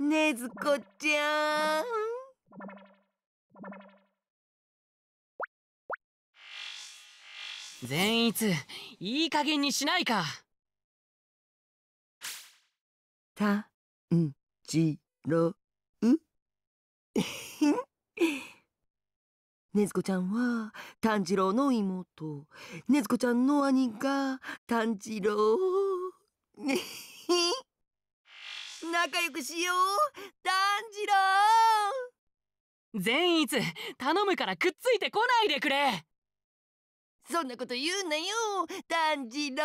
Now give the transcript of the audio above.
ねずこちゃん。善逸、いい加減にしないか。た、ん、じ、ろ、う。ねずこちゃんは炭治郎の妹ねずこちゃんの兄が炭治郎ね仲良くしよう炭治郎善逸頼むからくっついてこないでくれそんなこと言うなよ炭治郎